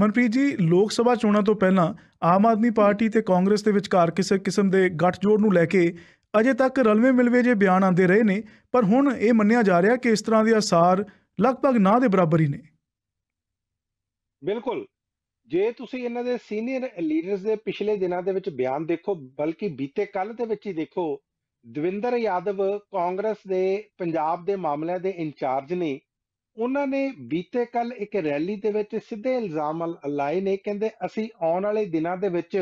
ਮਨਪ੍ਰੀਤ ਜੀ ਲੋਕ ਸਭਾ ਚੋਣਾਂ ਤੋਂ ਪਹਿਲਾਂ ਆਮ ਆਦਮੀ ਪਾਰਟੀ ਤੇ ਕਾਂਗਰਸ ਦੇ ਵਿਚਕਾਰ ਕਿਸੇ ਕਿਸਮ ਦੇ ਗੱਠਜੋੜ ਨੂੰ ਲੈ ਕੇ ਅਜੇ ਤੱਕ ਰਲਵੇਂ ਮਿਲਵੇਂ ਜੇ ਬਿਆਨ ਆਉਂਦੇ ਰਹੇ ਨੇ ਪਰ ਹੁਣ ਇਹ ਮੰਨਿਆ ਜਾ ਰਿਹਾ ਕਿ ਇਸ ਤਰ੍ਹਾਂ ਦੇ ਅਸਾਰ ਲਗਭਗ ਨਾ ਦੇ ਬਰਾਬਰ ਹੀ ਨੇ ਬਿਲਕੁਲ ਜੇ ਤੁਸੀਂ ਇਹਨਾਂ ਦੇ ਸੀਨੀਅਰ ਲੀਡਰਸ ਦੇ ਪਿਛਲੇ ਦਿਨਾਂ ਦੇ ਵਿੱਚ ਬਿਆਨ ਦੇਖੋ ਬਲਕਿ ਬੀਤੇ ਕੱਲ ਦੇ ਵਿੱਚ ਹੀ ਦੇਖੋ ਦਵਿੰਦਰ ਯਾਦਵ ਕਾਂਗਰਸ ਦੇ ਪੰਜਾਬ ਦੇ ਮਾਮਲਿਆਂ ਦੇ ਇੰਚਾਰਜ ਨੇ ਉਹਨਾਂ ਨੇ ਬੀਤੇ ਕੱਲ ਇੱਕ ਰੈਲੀ ਦੇ ਵਿੱਚ ਸਿੱਧੇ ਇਲਜ਼ਾਮ ਲਾਏ ਨੇ ਕਹਿੰਦੇ ਅਸੀਂ ਆਉਣ ਵਾਲੇ ਦਿਨਾਂ ਦੇ ਵਿੱਚ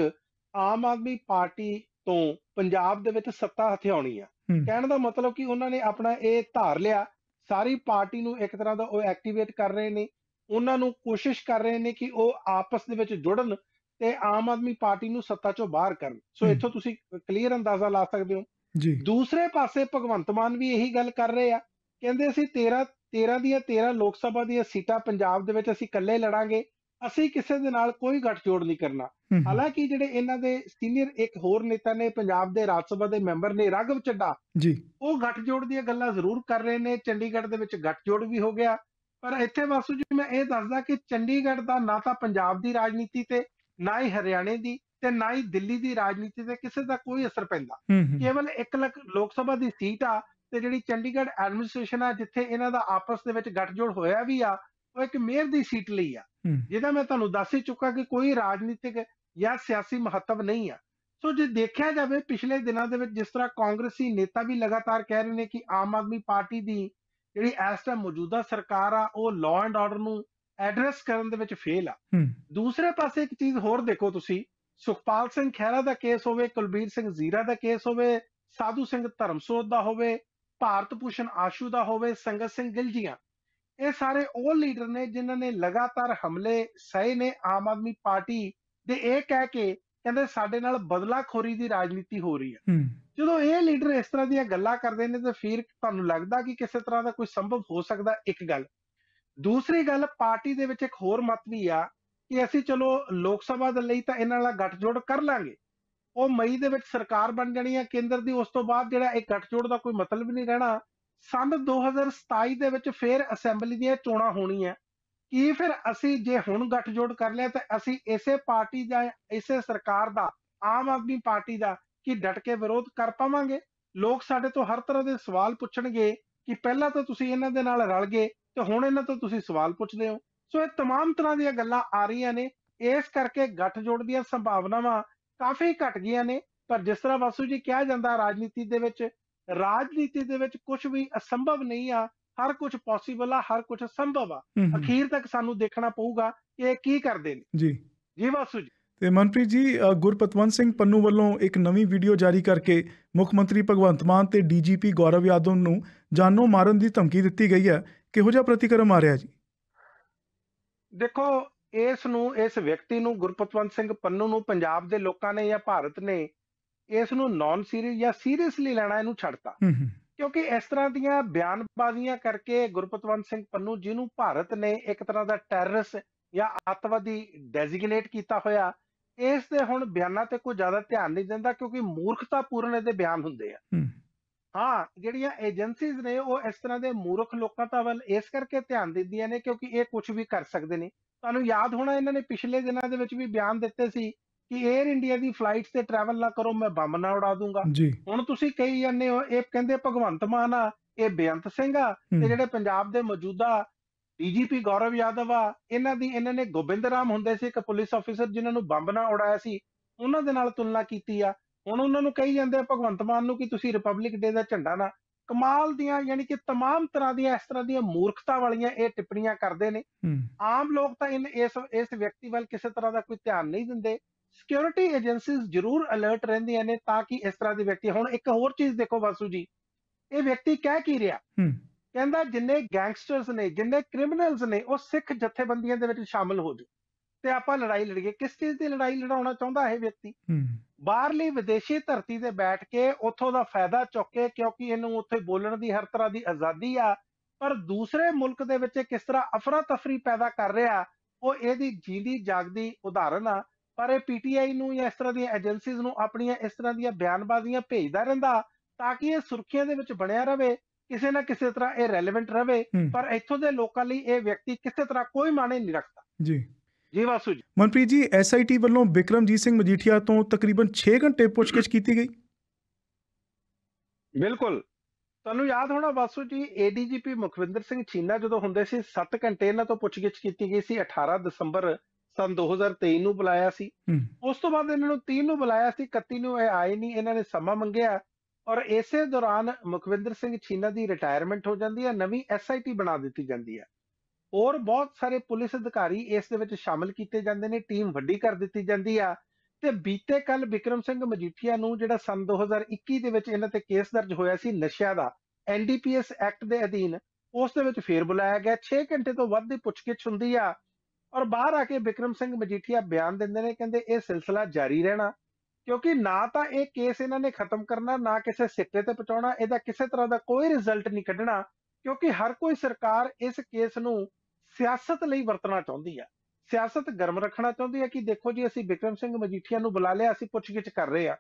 ਆਮ ਆਦਮੀ ਪਾਰਟੀ ਤੋਂ ਪੰਜਾਬ ਦੇ ਵਿੱਚ ਸੱਤਾ ਹਥਿਆਉਣੀ ਆ ਕਹਿਣ ਦਾ ਮਤਲਬ ਕਿ ਉਹਨਾਂ ਨੇ ਆਪਣਾ ਇਹ ਧਾਰ ਲਿਆ ਸਾਰੀ ਪਾਰਟੀ ਨੂੰ ਇੱਕ ਤਰ੍ਹਾਂ ਦਾ ਉਹ ਐਕਟੀਵੇਟ ਕਰ ਰਹੇ ਨੇ ਉਹਨਾਂ ਨੂੰ ਕੋਸ਼ਿਸ਼ ਕਰ ਰਹੇ ਨੇ ਕਿ ਉਹ ਆਪਸ ਦੇ ਵਿੱਚ ਜੁੜਨ ਤੇ ਆਮ ਆਦਮੀ ਪਾਰਟੀ ਨੂੰ ਸੱਤਾ ਚੋਂ ਬਾਹਰ ਕਰਨ ਸੋ ਇੱਥੋਂ ਤੁਸੀਂ ਕਲੀਅਰ ਅੰਦਾਜ਼ਾ ਲਾ ਸਕਦੇ ਹੋ ਜੀ ਦੂਸਰੇ ਪਾਸੇ ਭਗਵੰਤ ਮਾਨ ਵੀ ਇਹੀ ਗੱਲ ਕਰ ਰਹੇ ਆ ਕਹਿੰਦੇ ਅਸੀਂ 13 13 ਦੀਆਂ 13 ਲੋਕ ਸਭਾ ਦੀਆਂ ਸੀਟਾਂ ਪੰਜਾਬ ਦੇ ਵਿੱਚ ਅਸੀਂ ਇਕੱਲੇ ਲੜਾਂਗੇ ਅਸੀਂ ਕਿਸੇ ਦੇ ਨਾਲ ਕੋਈ ਗੱਠਜੋੜ ਨਹੀਂ ਕਰਨਾ ਹਾਲਾਂਕਿ ਜਿਹੜੇ ਇਹਨਾਂ ਦੇ ਸੀਨੀਅਰ ਇੱਕ ਹੋਰ ਨੇਤਾ ਨੇ ਪੰਜਾਬ ਦੇ ਰਾਜ ਸਭਾ ਦੇ ਮੈਂਬਰ ਨੇ ਰਾਘਵ ਚੱਡਾ ਜੀ ਉਹ ਗੱਠਜੋੜ ਦੀਆਂ ਗੱਲਾਂ ਜ਼ਰੂਰ ਕਰ ਰਹੇ ਨੇ ਚੰਡੀਗੜ੍ਹ ਦੇ ਵਿੱਚ ਗੱਠਜੋੜ ਵੀ ਹੋ ਗਿਆ ਪਰ ਇੱਥੇ ਵਾਸੂ ਜੀ ਮੈਂ ਇਹ ਦੱਸਦਾ ਕਿ ਚੰਡੀਗੜ੍ਹ ਦਾ ਨਾ ਤਾਂ ਪੰਜਾਬ ਦੀ ਰਾਜਨੀਤੀ ਤੇ ਨਾ ਹੀ ਹਰਿਆਣੇ ਦੀ ਤੇ ਨਾ ਹੀ ਦਿੱਲੀ ਦੀ ਰਾਜਨੀਤੀ ਤੇ ਕਿਸੇ ਦਾ ਕੋਈ ਅਸਰ ਪੈਂਦਾ ਕੇਵਲ 1 ਲੱਖ ਲੋਕ ਸਭਾ ਦੀ ਸੀਟ ਆ ਤੇ ਜਿਹੜੀ ਚੰਡੀਗੜ੍ਹ ਐਡਮਿਨਿਸਟ੍ਰੇਸ਼ਨ ਆ ਜਿੱਥੇ ਇਹਨਾਂ ਦਾ ਆਪਸ ਦੇ ਵਿੱਚ ਗੱਠਜੋੜ ਹੋਇਆ ਵੀ ਆ ਉਹ ਇੱਕ ਮੇਅਰ ਦੀ ਸੀਟ ਲਈ ਆ ਜਿਹਦਾ ਮੈਂ ਤੁਹਾਨੂੰ ਦੱਸ ਹੀ ਚੁੱਕਾ ਕਿ ਕੋਈ ਰਾਜਨੀਤਿਕ ਜਾਂ ਸਿਆਸੀ ਮਹੱਤਵ ਨਹੀਂ ਆ ਸੋ ਜੇ ਦੇਖਿਆ ਜਾਵੇ ਪਿਛਲੇ ਦਿਨਾਂ ਦੇ ਵਿੱਚ ਜਿਸ ਤਰ੍ਹਾਂ ਕਾਂਗਰਸੀ ਨੇਤਾ ਵੀ ਲਗਾਤਾਰ ਕਹਿ ਰਹੇ ਨੇ ਕਿ ਆਮ ਆਦਮੀ ਪਾਰਟੀ ਦੀ ਜਿਹੜੀ ਇਸ ਟਾਈਮ ਮੌਜੂਦਾ ਸਰਕਾਰ ਆ ਉਹ ਲਾਅ ਐਂਡ ਆਰਡਰ ਨੂੰ ਐਡਰੈਸ ਕਰਨ ਦੇ ਵਿੱਚ ਫੇਲ ਆ ਦੂਸਰੇ ਪਾਸੇ ਇੱਕ ਚੀਜ਼ ਹੋਰ ਦੇਖੋ ਤੁਸੀਂ ਸੁਖਪਾਲ ਸਿੰਘ ਖਹਿਰਾ ਦਾ ਕੇਸ ਹੋਵੇ ਕੁਲਬੀਰ ਸਿੰਘ ਜ਼ੀਰਾ ਦਾ ਕੇਸ ਹੋਵੇ ਸਾਧੂ ਸਿੰਘ ਧਰਮਸੋਤ ਦਾ ਹੋਵੇ ਭਾਰਤ ਭੂਸ਼ਣ ਆਸ਼ੂ ਦਾ ਹੋਵੇ ਸੰਗਤ ਸਿੰਘ ਗਿੱਲ ਜੀਆਂ ਇਹ ਸਾਰੇ ਉਹ ਲੀਡਰ ਨੇ ਜਿਨ੍ਹਾਂ ਨੇ ਲਗਾਤਾਰ ਹਮਲੇ ਸਹੇ ਨੇ ਆਮ ਆਦਮੀ ਪਾਰਟੀ ਦੇ ਇਹ ਕਹਿ ਕੇ ਕਹਿੰਦੇ ਸਾਡੇ ਨਾਲ ਬਦਲਾਖੋਰੀ ਦੀ ਰਾਜਨੀਤੀ ਹੋ ਰਹੀ ਹੈ ਜਦੋਂ ਇਹ ਲੀਡਰ ਇਸ ਤਰ੍ਹਾਂ ਦੀਆਂ ਗੱਲਾਂ ਕਰਦੇ ਨੇ ਤਾਂ ਫਿਰ ਤੁਹਾਨੂੰ ਲੱਗਦਾ ਕਿ ਕਿਸੇ ਤਰ੍ਹਾਂ ਦਾ ਕੋਈ ਸੰਭਵ ਹੋ ਸਕਦਾ ਇੱਕ ਗੱਲ ਦੂਸਰੀ ਗੱਲ ਪਾਰਟੀ ਦੇ ਵਿੱਚ ਇੱਕ ਹੋਰ ਮਤ ਵੀ ਆ ਕਿ ਅਸੀਂ ਚਲੋ ਲੋਕ ਸਭਾ ਦੇ ਲਈ ਤਾਂ ਇਹਨਾਂ ਨਾਲ ਗੱਠਜੋੜ ਕਰ ਲਾਂਗੇ ਉਹ ਮਈ ਦੇ ਵਿੱਚ ਸਰਕਾਰ ਬਣ ਜਾਣੀ ਹੈ ਕੇਂਦਰ ਦੀ ਉਸ ਤੋਂ ਬਾਅਦ ਜਿਹੜਾ ਇਹ ਗੱਠਜੋੜ ਦਾ ਕੋਈ ਮਤਲਬ ਨਹੀਂ ਰਹਿਣਾ ਸੰਨ 2027 ਦੇ ਵਿੱਚ ਫੇਰ ਅਸੈਂਬਲੀ ਦੀਆਂ ਚੋਣਾਂ ਹੋਣੀਆਂ ਕੀ ਫਿਰ ਅਸੀਂ ਜੇ ਹੁਣ ਗੱਠਜੋੜ ਕਰ ਲਿਆ ਤਾਂ ਅਸੀਂ ਇਸੇ ਪਾਰਟੀ ਦਾ ਇਸੇ ਸਰਕਾਰ ਦਾ ਆਮ ਆਦਮੀ ਪਾਰਟੀ ਦਾ ਕੀ ਡਟ ਕੇ ਵਿਰੋਧ ਕਰ ਪਾਵਾਂਗੇ ਲੋਕ ਸਾਡੇ ਤੋਂ ਹਰ ਤਰ੍ਹਾਂ ਦੇ ਸਵਾਲ ਪੁੱਛਣਗੇ ਕਿ ਪਹਿਲਾਂ ਤਾਂ ਤੁਸੀਂ ਇਹਨਾਂ ਦੇ ਨਾਲ ਰਲ ਗਏ ਤੇ ਹੁਣ ਇਹਨਾਂ ਤੋਂ ਤੁਸੀਂ ਸਵਾਲ ਪੁੱਛਦੇ ਹੋ ਸੋ ਇਹ तमाम ਤਰ੍ਹਾਂ ਦੀਆਂ ਗੱਲਾਂ ਆ ਰਹੀਆਂ ਨੇ ਇਸ ਕਰਕੇ ਗੱਠਜੋੜ ਦੀਆਂ ਸੰਭਾਵਨਾਵਾਂ ਕਾਫੀ ਘਟ ਗਈਆਂ ਨੇ ਪਰ ਜਿਸ ਤਰ੍ਹਾਂ ਵਾਸੂ ਜੀ ਕਿਹਾ ਜਾਂਦਾ ਰਾਜਨੀਤੀ ਦੇ ਵਿੱਚ ਰਾਜਨੀਤੀ ਦੇ ਵਿੱਚ ਕੁਝ ਵੀ ਅਸੰਭਵ ਨਹੀਂ ਆ ਹਰ ਕੁਝ ਪੋਸੀਬਲ ਆ ਹਰ ਕੁਝ ਸੰਭਵ ਆ ਅਖੀਰ ਤੱਕ ਸਾਨੂੰ ਦੇਖਣਾ ਪਊਗਾ ਇਹ ਕੀ ਕਰਦੇ ਨੇ ਜੀ ਜੀ ਵਾਸੂ ਜੀ ਤੇ ਮਨਪ੍ਰੀਤ ਜੀ ਗੁਰਪਤਵੰਤ ਸਿੰਘ ਪੰਨੂ ਵੱਲੋਂ ਇੱਕ ਨਵੀਂ ਵੀਡੀਓ ਜਾਰੀ ਕਰਕੇ ਮੁੱਖ ਮੰਤਰੀ ਭਗਵੰਤ ਮਾਨ ਤੇ ਡੀਜੀਪੀ ਗੌਰਵ ਯਾਦਵ ਨੂੰ ਜਾਨੋਂ ਮਾਰਨ ਦੀ ਧਮਕੀ ਦਿੱਤੀ ਗਈ ਹੈ ਕਿਹੋ ਜਿਹਾ ਪ੍ਰਤੀਕਰਮ ਆ ਰਿਹਾ ਜੀ ਦੇਖੋ ਇਸ ਨੂੰ ਇਸ ਵਿਅਕਤੀ ਨੂੰ ਗੁਰਪਤਵੰਤ ਸਿੰਘ ਪੰਨੂ ਨੂੰ ਪੰਜਾਬ ਦੇ ਲੋਕਾਂ ਨੇ ਜਾਂ ਭਾਰਤ ਨੇ ਇਸ ਨੂੰ ਨਾਨ ਸੀਰੀਅਸ ਜਾਂ ਸੀਰੀਅਸਲੀ ਲੈਣਾ ਇਹਨੂੰ ਛੱਡਤਾ ਕਿਉਂਕਿ ਇਸ ਤਰ੍ਹਾਂ ਦੀਆਂ ਬਿਆਨਬਾਜ਼ੀਆਂ ਕਰਕੇ ਗੁਰਪਤਵੰਤ ਸਿੰਘ ਪੰਨੂ ਜਿਹਨੂੰ ਭਾਰਤ ਨੇ ਇੱਕ ਤਰ੍ਹਾਂ ਦਾ ਟੈਰਰਿਸਟ ਜਾਂ ਆਤਵਾਦੀ ਡੈਜ਼ਿਗਨੇਟ ਕੀਤਾ ਹੋਇਆ ਇਸ ਦੇ ਹੁਣ ਬਿਆਨਾਂ ਤੇ ਕੋਈ ਜ਼ਿਆਦਾ ਧਿਆਨ ਨਹੀਂ ਦਿੰਦਾ ਕਿਉਂਕਿ ਮੂਰਖਤਾਪੂਰਨ ਇਹਦੇ ਬਿਆਨ ਹੁੰਦੇ ਆ ਹਾਂ ਜਿਹੜੀਆਂ ਏਜੰਸੀਜ਼ ਨੇ ਉਹ ਇਸ ਤਰ੍ਹਾਂ ਦੇ ਮੂਰਖ ਲੋਕਾਂ ਤਾਂ ਵੱਲ ਇਸ ਕਰਕੇ ਧਿਆਨ ਦਿੰਦੀਆਂ ਨੇ ਕਿਉਂਕਿ ਇਹ ਕੁਝ ਵੀ ਕਰ ਸਕਦੇ ਨੇ ਤੁਹਾਨੂੰ ਯਾਦ ਹੋਣਾ ਇਹਨਾਂ ਨੇ ਪਿਛਲੇ ਦਿਨਾਂ ਦੇ ਵਿੱਚ ਵੀ ਬਿਆਨ ਦਿੱਤੇ ਸੀ ਕਿ 에ਅਰ ਇੰਡੀਆ ਦੀ ਫਲਾਈਟਸ ਤੇ ਟਰੈਵਲ ਨਾ ਕਰੋ ਮੈਂ ਬੰਬ ਨਾ ਉਡਾ ਦੂੰਗਾ ਹੁਣ ਤੁਸੀਂ ਕਹੀ ਜਾਂਦੇ ਹੋ ਇਹ ਕਹਿੰਦੇ ਭਗਵੰਤ ਮਾਨ ਆ ਇਹ ਬੇਅੰਤ ਸਿੰਘ ਆ ਤੇ ਜਿਹੜੇ ਪੰਜਾਬ ਦੇ ਮੌਜੂਦਾ ਡੀਜੀਪੀ ਗੌਰਵ ਯਾਦਵ ਆ ਇਹਨਾਂ ਦੀ ਇਹਨਾਂ ਨੇ ਗੋਬਿੰਦ ਰਾਮ ਹੁੰਦੇ ਸੀ ਇੱਕ ਪੁਲਿਸ ਅਫੀਸਰ ਜਿਨ੍ਹਾਂ ਨੂੰ ਬੰਬ ਨਾ ਉਡਾਇਆ ਸੀ ਉਹਨਾਂ ਦੇ ਨਾਲ ਤੁਲਨਾ ਕੀਤੀ ਆ ਹੁਣ ਉਹਨਾਂ ਨੂੰ ਕਹੀ ਜਾਂਦੇ ਆ ਭਗਵੰਤ ਮਾਨ ਨੂੰ ਕਿ ਤੁਸੀਂ ਰਿਪਬਲਿਕ ਡੇ ਦਾ ਝੰਡਾ ਨਾ ਕਮਾਲ ਦੀਆਂ ਯਾਨੀ ਕਿ तमाम ਤਰ੍ਹਾਂ ਦੀਆਂ ਇਸ ਤਰ੍ਹਾਂ ਦੀਆਂ ਮੂਰਖਤਾ ਵਾਲੀਆਂ ਇਹ ਟਿੱਪਣੀਆਂ ਕਰਦੇ ਨੇ ਆਮ ਲੋਕ ਤਾਂ ਇਸ ਇਸ ਵਿਅਕਤੀ ਵੱਲ ਕਿਸੇ ਤਰ੍ਹਾਂ ਦਾ ਕੋਈ ਧਿਆਨ ਨਹੀਂ ਦਿੰਦੇ ਸਿਕਿਉਰਿਟੀ ਏਜੰਸੀਜ਼ ਜ਼ਰੂਰ ਅਲਰਟ ਰਹਿੰਦੀਆਂ ਨੇ ਤਾਂ ਕਿ ਇਸ ਤਰ੍ਹਾਂ ਦੇ ਵਿਅਕਤੀ ਹੁਣ ਇੱਕ ਹੋਰ ਚੀਜ਼ ਦੇਖੋ ਵਾਸੂ ਜੀ ਇਹ ਵਿਅਕਤੀ ਕਹਿ ਕੀ ਰਿਹਾ ਕਹਿੰਦਾ ਜਿੰਨੇ ਗੈਂਗਸਟਰਸ ਨੇ ਜਿੰਨੇ ਕ੍ਰਿਮੀਨਲਸ ਨੇ ਉਹ ਸਿੱਖ ਜਥੇਬੰਦੀਆਂ ਦੇ ਵਿੱਚ ਸ਼ਾਮਲ ਹੋ ਜੂ ਤੇ ਆਪਾਂ ਲੜਾਈ ਲੜੀਏ ਕਿਸ ਚੀਜ਼ ਦੀ ਲੜਾਈ ਲੜਾਉਣਾ ਚਾਹੁੰਦਾ ਇਹ ਵਿਅਕਤੀ ਬਾਹਰਲੀ ਵਿਦੇਸ਼ੀ ਧਰਤੀ ਤੇ ਬੈਠ ਕੇ ਉੱਥੋਂ ਦਾ ਫਾਇਦਾ ਚੁੱਕ ਕੇ ਕਿਉਂਕਿ ਇਹਨੂੰ ਉੱਥੇ ਬੋਲਣ ਦੀ ਹਰ ਤਰ੍ਹਾਂ ਦੀ ਆਜ਼ਾਦੀ ਆ ਪਰ ਦੂਸਰੇ ਮੁਲਕ ਦੇ ਵਿੱਚ ਕਿਸ ਤਰ੍ਹਾਂ ਅਫਰਾ ਤਫਰੀ ਪੈਦਾ ਕਰ ਰਿਹਾ ਉਹ ਇਹਦੀ ਜੀਂਦੀ ਜਾਗਦੀ ਉਦਾਹਰਨ ਆ ਪਰ ਇਹ ਪੀਟੀਆਈ ਨੂੰ ਜਾਂ ਇਸ ਤਰ੍ਹਾਂ ਦੀਆਂ ਏਜੰਸੀਜ਼ ਨੂੰ ਆਪਣੀਆਂ ਇਸ ਤਰ੍ਹਾਂ ਦੀਆਂ ਬਿਆਨਬਾਜ਼ੀਆਂ ਭੇਜਦਾ ਰਹਿੰਦਾ ਤਾਂ ਕਿ ਇਹ ਸੁਰਖੀਆਂ ਦੇ ਵਿੱਚ ਬਣਿਆ ਰਵੇ ਕਿਸੇ ਨਾ ਕਿਸੇ ਤਰ੍ਹਾਂ ਇਹ ਰੈਲੇਵੈਂਟ ਰਵੇ ਪਰ ਇੱਥੋਂ ਦੇ ਲੋਕਾਂ ਲਈ ਇਹ ਵਿਅਕਤੀ ਕਿਸੇ ਤਰ੍ਹਾਂ ਕੋਈ ਮਾਣੇ ਨਹੀਂ ਰੱਖਦਾ ਜੀ ਜੀ ਵਾਸੂ ਜੀ ਮਨਪ੍ਰੀਤ ਜੀ ਐਸਆਈਟੀ ਵੱਲੋਂ ਵਿਕਰਮਜੀਤ ਸਿੰਘ ਮਜੀਠੀਆ ਤੋਂ ਤਕਰੀਬਨ 6 ਘੰਟੇ ਪੁੱਛਗਿੱਛ ਕੀਤੀ ਗਈ ਬਿਲਕੁਲ ਤੁਹਾਨੂੰ ਯਾਦ ਹੋਣਾ ਵਾਸੂ ਜੀ ਏਡੀਜੀਪੀ ਮੁਖਵਿੰਦਰ ਸਿੰਘ ਚੀਨਾ ਜਦੋਂ ਹੁੰਦੇ ਸੀ 7 ਘੰਟੇ ਇਹਨਾਂ ਤੋਂ ਪੁੱਛਗਿੱਛ ਕੀਤੀ ਗਈ ਸੀ 18 ਦਸੰਬਰ ਸਨ 2023 ਨੂੰ ਬੁਲਾਇਆ ਸੀ ਉਸ ਤੋਂ ਬਾਅਦ ਇਹਨਾਂ ਨੂੰ 3 ਨੂੰ ਬੁਲਾਇਆ ਸੀ 31 ਨੂੰ ਇਹ ਆਏ ਨਹੀਂ ਇਹਨਾਂ ਨੇ ਸਮਾਂ ਮੰਗਿਆ ਔਰ ਇਸੇ ਦੌਰਾਨ ਮੁਖਵਿੰਦਰ ਸਿੰਘ ਚੀਨਾ ਦੀ ਰਿਟਾਇਰਮੈਂਟ ਹੋ ਜਾਂਦੀ ਹੈ ਨਵੀਂ ਐਸਆਈਟੀ ਬਣਾ ਦਿੱਤੀ ਜਾਂਦੀ ਹੈ ਔਰ ਬਹੁਤ ਸਾਰੇ ਪੁਲਿਸ ਅਧਿਕਾਰੀ ਇਸ ਦੇ ਵਿੱਚ ਸ਼ਾਮਲ ਕੀਤੇ ਜਾਂਦੇ ਨੇ ਟੀਮ ਵੱਡੀ ਕਰ ਦਿੱਤੀ ਜਾਂਦੀ ਆ ਤੇ ਬੀਤੇ ਕੱਲ ਵਿਕਰਮ ਸਿੰਘ ਮਜੀਠੀਆ ਨੂੰ ਜਿਹੜਾ ਸਨ 2021 ਦੇ ਵਿੱਚ ਇਹਨਾਂ ਤੇ ਕੇਸ ਦਰਜ ਹੋਇਆ ਸੀ ਨਸ਼ਿਆਂ ਦਾ ਐਨਡੀਪੀਐਸ ਐਕਟ ਦੇ ਅਧੀਨ ਉਸ ਦੇ ਵਿੱਚ ਫੇਰ ਬੁਲਾਇਆ ਗਿਆ 6 ਘੰਟੇ ਤੋਂ ਵੱਧ ਦੀ ਪੁੱਛਗਿੱਛ ਹੁੰਦੀ ਆ ਔਰ ਬਾਹਰ ਆ ਕੇ ਵਿਕਰਮ ਸਿੰਘ ਮਜੀਠੀਆ ਬਿਆਨ ਦਿੰਦੇ ਨੇ ਕਹਿੰਦੇ ਇਹ ਸਿਲਸਿਲਾ ਜਾਰੀ ਰਹਿਣਾ ਕਿਉਂਕਿ ਨਾ ਤਾਂ ਇਹ ਕੇਸ ਇਹਨਾਂ ਨੇ ਖਤਮ ਕਰਨਾ ਨਾ ਕਿਸੇ ਸਿੱਟੇ ਤੇ ਪਹੁੰਚਾਉਣਾ ਇਹਦਾ ਕਿਸੇ ਤਰ੍ਹਾਂ ਦਾ ਕੋਈ ਰਿਜ਼ਲਟ ਨਹੀਂ ਕੱਢਣਾ ਕਿਉਂਕਿ ਹਰ ਕੋਈ ਸਰਕਾਰ ਇਸ ਕੇਸ ਨੂੰ ਸਿਆਸਤ ਲਈ ਵਰਤਣਾ ਚਾਹੁੰਦੀ ਆ ਸਿਆਸਤ ਗਰਮ ਰੱਖਣਾ ਚਾਹੁੰਦੀ ਆ ਕਿ ਦੇਖੋ ਜੀ ਅਸੀਂ ਵਿਕਰਮ ਸਿੰਘ ਮਜੀਠੀਆ ਨੂੰ ਬੁਲਾ ਲਿਆ ਅਸੀਂ ਪੁੱਛਗਿੱਛ ਕਰ ਰਹੇ ਆ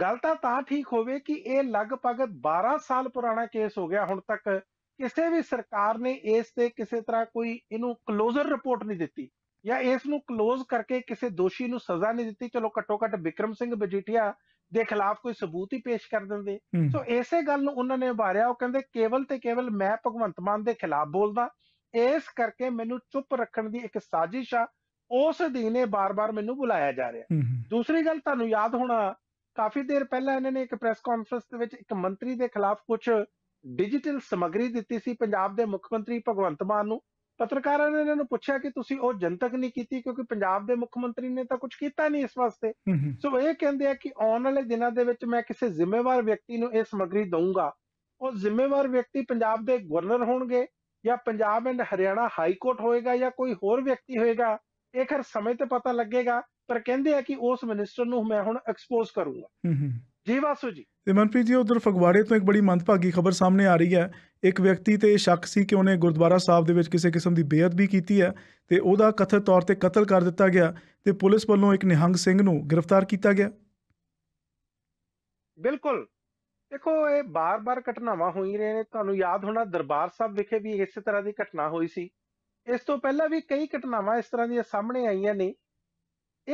ਗੱਲ ਤਾਂ ਤਾਂ ਠੀਕ ਹੋਵੇ ਕਿ ਇਹ ਲਗਭਗ 12 ਸਾਲ ਪੁਰਾਣਾ ਕੇਸ ਹੋ ਗਿਆ ਹੁਣ ਤੱਕ ਕਿਸੇ ਵੀ ਸਰਕਾਰ ਨੇ ਇਸ ਤੇ ਕਿਸੇ ਤਰ੍ਹਾਂ ਕੋਈ ਇਹਨੂੰ ਕਲੋਜ਼ਰ ਰਿਪੋਰਟ ਨਹੀਂ ਦਿੱਤੀ ਜਾਂ ਇਸ ਨੂੰ ਕਲੋਜ਼ ਕਰਕੇ ਕਿਸੇ ਦੋਸ਼ੀ ਨੂੰ ਸਜ਼ਾ ਨਹੀਂ ਦਿੱਤੀ ਚਲੋ ਘੱਟੋ ਘੱਟ ਵਿਕਰਮ ਸਿੰਘ ਮਜੀਠੀਆ ਦੇ ਖਿਲਾਫ ਕੋਈ ਸਬੂਤ ਹੀ ਪੇਸ਼ ਕਰ ਦਿੰਦੇ ਸੋ ਇਸੇ ਗੱਲ ਨੂੰ ਉਹਨਾਂ ਨੇ ਉਭਾਰਿਆ ਉਹ ਕਹਿੰਦੇ ਕੇਵਲ ਤੇ ਕੇਵਲ ਮੈਂ ਭਗਵੰਤ ਮਾਨ ਦੇ ਖਿਲਾਫ ਬੋਲਦਾ ਇਸ ਕਰਕੇ ਮੈਨੂੰ ਚੁੱਪ ਰੱਖਣ ਦੀ ਇੱਕ ਸਾਜ਼ਿਸ਼ ਆ ਉਸ ਦਿਨ ਇਹ ਬਾਰ-ਬਾਰ ਮੈਨੂੰ ਬੁਲਾਇਆ ਜਾ ਰਿਹਾ ਦੂਸਰੀ ਗੱਲ ਤੁਹਾਨੂੰ ਯਾਦ ਹੋਣਾ ਕਾਫੀ ਦੇਰ ਪਹਿਲਾਂ ਇਹਨਾਂ ਨੇ ਇੱਕ ਪ੍ਰੈਸ ਕਾਨਫਰੰਸ ਦੇ ਵਿੱਚ ਇੱਕ ਮੰਤਰੀ ਦੇ ਖਿਲਾਫ ਕੁਝ ਡਿਜੀਟਲ ਸਮਗਰੀ ਦਿੱਤੀ ਸੀ ਪੰਜਾਬ ਦੇ ਮੁੱਖ ਮੰਤਰੀ ਭਗਵੰਤ ਮਾਨ ਨੂੰ ਪੱਤਰਕਾਰਾਂ ਨੇ ਇਹਨਾਂ ਨੂੰ ਪੁੱਛਿਆ ਕਿ ਤੁਸੀਂ ਉਹ ਜਨਤਕ ਨਹੀਂ ਕੀਤੀ ਕਿਉਂਕਿ ਪੰਜਾਬ ਦੇ ਮੁੱਖ ਮੰਤਰੀ ਨੇ ਤਾਂ ਕੁਝ ਕੀਤਾ ਨਹੀਂ ਇਸ ਵਾਸਤੇ ਸੋ ਇਹ ਕਹਿੰਦੇ ਆ ਕਿ ਆਉਣ ਵਾਲੇ ਦਿਨਾਂ ਦੇ ਵਿੱਚ ਮੈਂ ਕਿਸੇ ਜ਼ਿੰਮੇਵਾਰ ਵਿਅਕਤੀ ਨੂੰ ਇਹ ਸਮਗਰੀ ਦਊਂਗਾ ਉਹ ਜ਼ਿੰਮੇਵਾਰ ਵਿਅਕਤੀ ਪੰਜਾਬ ਦੇ ਗਵਰਨਰ ਹੋਣਗੇ ਜਾਂ Punjab and Haryana high court ਹੋਏਗਾ ਜਾਂ ਕੋਈ ਹੋਰ ਵਿਅਕਤੀ ਹੋਏਗਾ ਇਹ ਖਰ ਸਮੇਂ ਤੇ ਪਤਾ ਲੱਗੇਗਾ ਪਰ ਕਹਿੰਦੇ ਆ ਕਿ ਉਸ ਮਿਨਿਸਟਰ ਨੂੰ ਮੈਂ ਹੁਣ ਐਕਸਪੋਜ਼ ਕਰੂੰਗਾ ਜੀ ਵਾਸੂ ਜੀ ਤੇ ਮਨਪ੍ਰੀਤ ਜੀ ਉਧਰ ਫਗਵਾੜੇ ਤੋਂ ਇੱਕ ਬੜੀ ਮੰਦਭਾਗੀ ਖਬਰ ਸਾਹਮਣੇ ਆ ਰਹੀ ਹੈ ਇੱਕ ਵਿਅਕਤੀ ਤੇ ਸ਼ੱਕ ਸੀ ਕਿ ਉਹਨੇ ਗੁਰਦੁਆਰਾ ਸਾਹਿਬ ਦੇ ਵਿੱਚ ਕਿਸੇ ਕਿਸਮ ਦੀ ਬੇਅਦਬੀ ਕੀਤੀ ਹੈ ਤੇ ਉਹਦਾ ਕਥਿਤ ਤੌਰ ਤੇ ਕਤਲ ਕਰ ਦਿੱਤਾ ਗਿਆ ਤੇ ਪੁਲਿਸ ਵੱਲੋਂ ਇੱਕ ਨਿਹੰਗ ਸਿੰਘ ਨੂੰ ਗ੍ਰਿਫਤਾਰ ਕੀਤਾ ਗਿਆ ਬਿਲਕੁਲ ਦੇਖੋ ਇਹ ਬਾਰ-ਬਾਰ ਘਟਨਾਵਾਂ ਹੋਈ ਰਹੇ ਨੇ ਤੁਹਾਨੂੰ ਯਾਦ ਹੋਣਾ ਦਰਬਾਰ ਸਾਹਿਬ ਵਿਖੇ ਵੀ ਇਸੇ ਤਰ੍ਹਾਂ ਦੀ ਘਟਨਾ ਹੋਈ ਸੀ ਇਸ ਤੋਂ ਪਹਿਲਾਂ ਵੀ ਕਈ ਘਟਨਾਵਾਂ ਇਸ ਤਰ੍ਹਾਂ ਦੀਆਂ ਸਾਹਮਣੇ ਆਈਆਂ ਨੇ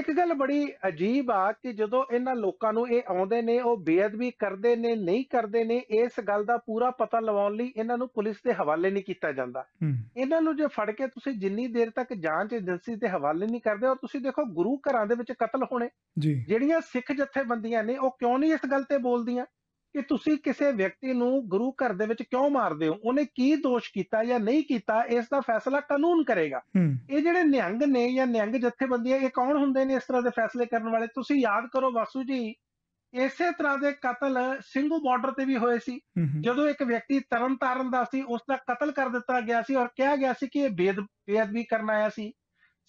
ਇੱਕ ਗੱਲ ਬੜੀ ਅਜੀਬ ਆ ਕਿ ਜਦੋਂ ਇਹਨਾਂ ਲੋਕਾਂ ਨੂੰ ਇਹ ਆਉਂਦੇ ਨੇ ਉਹ ਬੇਅਦਬੀ ਕਰਦੇ ਨੇ ਨਹੀਂ ਕਰਦੇ ਨੇ ਇਸ ਗੱਲ ਦਾ ਪੂਰਾ ਪਤਾ ਲਵਾਉਣ ਲਈ ਇਹਨਾਂ ਨੂੰ ਪੁਲਿਸ ਦੇ ਹਵਾਲੇ ਨਹੀਂ ਕੀਤਾ ਜਾਂਦਾ ਇਹਨਾਂ ਨੂੰ ਜੇ ਫੜ ਕੇ ਤੁਸੀਂ ਜਿੰਨੀ ਦੇਰ ਤੱਕ ਜਾਂਚ ਏਜੰਸੀ ਦੇ ਹਵਾਲੇ ਨਹੀਂ ਕਰਦੇ ਔਰ ਤੁਸੀਂ ਦੇਖੋ ਗੁਰੂ ਘਰਾਂ ਦੇ ਵਿੱਚ ਕਤਲ ਹੋਣੇ ਜਿਹੜੀਆਂ ਸਿੱਖ ਜਥੇਬੰਦੀਆਂ ਨੇ ਉਹ ਕਿਉਂ ਨਹੀਂ ਇਸ ਗੱਲ ਤੇ ਬੋਲਦੀਆਂ ਕਿ ਤੁਸੀਂ ਕਿਸੇ ਵਿਅਕਤੀ ਨੂੰ ਗੁਰੂ ਘਰ ਦੇ ਵਿੱਚ ਕਿਉਂ ਮਾਰਦੇ ਹੋ ਉਹਨੇ ਕੀ ਦੋਸ਼ ਕੀਤਾ ਜਾਂ ਨਹੀਂ ਕੀਤਾ ਇਸ ਦਾ ਫੈਸਲਾ ਕਾਨੂੰਨ ਕਰੇਗਾ ਇਹ ਜਿਹੜੇ ਨਿਹੰਗ ਨੇ ਜਾਂ ਨਿਹੰਗ ਜਥੇਬੰਦੀਆਂ ਇਹ ਕੌਣ ਹੁੰਦੇ ਨੇ ਇਸ ਤਰ੍ਹਾਂ ਦੇ ਫੈਸਲੇ ਕਰਨ ਵਾਲੇ ਤੁਸੀਂ ਯਾਦ ਕਰੋ ਵਾਸੂ ਜੀ ਇਸੇ ਤਰ੍ਹਾਂ ਦੇ ਕਤਲ ਸਿੰਘੂ ਬਾਰਡਰ ਤੇ ਵੀ ਹੋਏ ਸੀ ਜਦੋਂ ਇੱਕ ਵਿਅਕਤੀ ਤਰਨਤਾਰਨ ਦਾ ਸੀ ਉਸ ਦਾ ਕਤਲ ਕਰ ਦਿੱਤਾ ਗਿਆ ਸੀ ਔਰ ਕਿਹਾ ਗਿਆ ਸੀ ਕਿ ਇਹ ਬੇਦ ਬੇਅਦਬੀ ਕਰਨ ਆਇਆ ਸੀ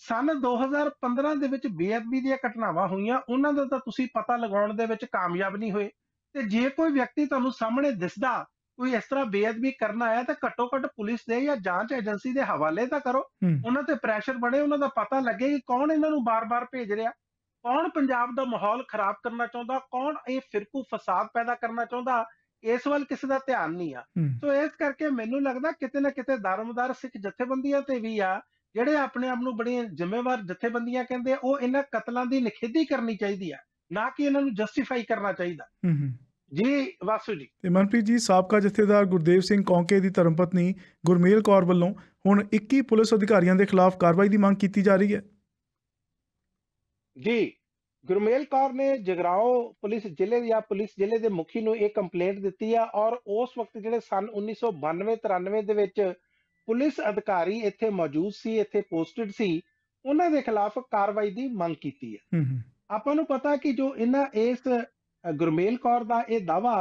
ਸਨ 2015 ਦੇ ਵਿੱਚ ਬੇਅਦਬੀ ਦੀਆਂ ਘਟਨਾਵਾਂ ਹੋਈਆਂ ਉਹਨਾਂ ਦਾ ਤਾਂ ਤੁਸੀਂ ਪਤਾ ਲਗਾਉਣ ਦੇ ਵਿੱਚ ਕਾਮਯਾਬ ਨਹੀਂ ਹੋਏ ਤੇ ਜੇ ਕੋਈ ਵਿਅਕਤੀ ਤੁਹਾਨੂੰ ਸਾਹਮਣੇ ਦਿਸਦਾ ਕੋਈ ਇਸ ਤਰ੍ਹਾਂ ਬੇਅਦਬੀ ਕਰਨਾ ਆਇਆ ਤਾਂ ਘੱਟੋ ਘੱਟ ਪੁਲਿਸ ਦੇ ਜਾਂ ਜਾਂਚ ਏਜੰਸੀ ਦੇ ਹਵਾਲੇ ਤਾਂ ਕਰੋ ਉਹਨਾਂ ਤੇ ਪ੍ਰੈਸ਼ਰ ਬਣੇ ਉਹਨਾਂ ਦਾ ਪਤਾ ਲੱਗੇ ਕਿ ਕੌਣ ਇਹਨਾਂ ਨੂੰ ਬਾਰ-ਬਾਰ ਭੇਜ ਰਿਹਾ ਕੌਣ ਪੰਜਾਬ ਦਾ ਮਾਹੌਲ ਖਰਾਬ ਕਰਨਾ ਚਾਹੁੰਦਾ ਕੌਣ ਇਹ ਫਿਰਕੂ ਫਸਾਦ ਪੈਦਾ ਕਰਨਾ ਚਾਹੁੰਦਾ ਇਸ ਵੱਲ ਕਿਸੇ ਦਾ ਧਿਆਨ ਨਹੀਂ ਆ ਸੋ ਇਸ ਕਰਕੇ ਮੈਨੂੰ ਲੱਗਦਾ ਕਿਤੇ ਨਾ ਕਿਤੇ ਧਰਮਦਾਰ ਸਿੱਖ ਜਥੇਬੰਦੀਆਂ ਤੇ ਵੀ ਆ ਜਿਹੜੇ ਆਪਣੇ ਆਪ ਨੂੰ ਬੜੀਆਂ ਜ਼ਿੰਮੇਵਾਰ ਜਥੇਬੰਦੀਆਂ ਕਹਿੰਦੇ ਆ ਉਹ ਇਹਨਾਂ ਕਤਲਾਂ ਦੀ ਨਿਖੇਧੀ ਕਰਨੀ ਚਾਹੀਦੀ ਆ ਨਾ ਕਿ ਇਹਨਾਂ ਨੂੰ ਜਸਟੀਫਾਈ ਕਰਨਾ ਚਾਹੀਦਾ ਹੂੰ ਜੀ ਵਾਸੂ ਜੀ ਤੇ ਮਨਪ੍ਰੀਤ ਜੀ ਸਾਬਕਾ ਜਥੇਦਾਰ ਗੁਰਦੇਵ ਸਿੰਘ ਕੌਂਕੇ ਦੀ ਧਰਮਪਤਨੀ ਗੁਰਮੇਲ ਕੌਰ ਵੱਲੋਂ ਹੁਣ 21 ਪੁਲਿਸ ਅਧਿਕਾਰੀਆਂ ਦੇ ਖਿਲਾਫ ਕਾਰਵਾਈ ਦੀ ਮੰਗ ਕੀਤੀ ਜਾ ਰਹੀ ਹੈ ਜੀ ਗੁਰਮੇਲ ਕੌਰ ਨੇ ਜਗਰਾਓ ਪੁਲਿਸ ਜ਼ਿਲ੍ਹੇ ਜਾਂ ਪੁਲਿਸ ਜ਼ਿਲ੍ਹੇ ਦੇ ਮੁਖੀ ਨੂੰ ਇਹ ਕੰਪਲੇਂਟ ਦਿੱਤੀ ਆ ਔਰ ਉਸ ਵਕਤ ਜਿਹੜੇ ਸਨ 1992-93 ਦੇ ਵਿੱਚ ਪੁਲਿਸ ਅਧਿਕਾਰੀ ਇੱਥੇ ਮੌਜੂਦ ਸੀ ਇੱਥੇ ਪੋਸਟਡ ਸੀ ਉਹਨਾਂ ਦੇ ਖਿਲਾਫ ਕਾਰਵਾਈ ਦੀ ਮੰਗ ਕੀਤੀ ਹੈ ਆਪਾਂ ਨੂੰ ਪਤਾ ਕਿ ਜੋ ਇਹਨਾਂ ਇਸ ਗੁਰਮੇਲ ਕੌਰ ਦਾ ਇਹ ਦਾਵਾ